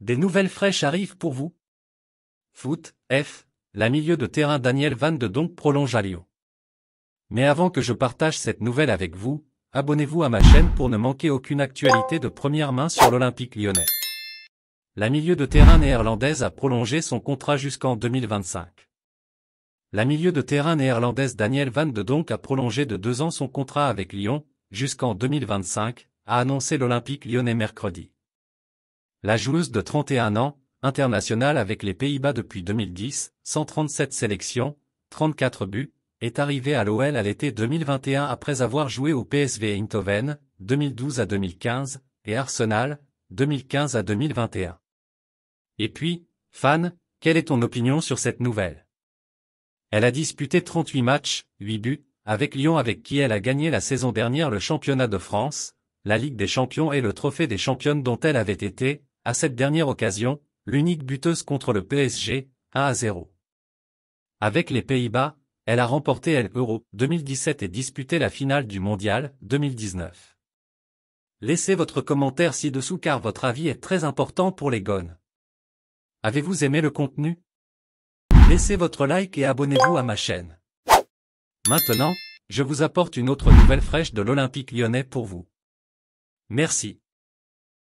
Des nouvelles fraîches arrivent pour vous. Foot, F, la milieu de terrain Daniel Van de Donk prolonge à Lyon. Mais avant que je partage cette nouvelle avec vous, abonnez-vous à ma chaîne pour ne manquer aucune actualité de première main sur l'Olympique lyonnais. La milieu de terrain néerlandaise a prolongé son contrat jusqu'en 2025. La milieu de terrain néerlandaise Daniel Van de Donk a prolongé de deux ans son contrat avec Lyon, jusqu'en 2025, a annoncé l'Olympique lyonnais mercredi. La joueuse de 31 ans, internationale avec les Pays-Bas depuis 2010, 137 sélections, 34 buts, est arrivée à l'OL à l'été 2021 après avoir joué au PSV Eindhoven, 2012 à 2015, et Arsenal, 2015 à 2021. Et puis, fan, quelle est ton opinion sur cette nouvelle Elle a disputé 38 matchs, 8 buts, avec Lyon avec qui elle a gagné la saison dernière le championnat de France, la Ligue des champions et le trophée des championnes dont elle avait été, à cette dernière occasion, l'unique buteuse contre le PSG, 1 à 0. Avec les Pays-Bas, elle a remporté l'Euro 2017 et disputé la finale du Mondial 2019. Laissez votre commentaire ci-dessous car votre avis est très important pour les gones. Avez-vous aimé le contenu Laissez votre like et abonnez-vous à ma chaîne. Maintenant, je vous apporte une autre nouvelle fraîche de l'Olympique lyonnais pour vous. Merci.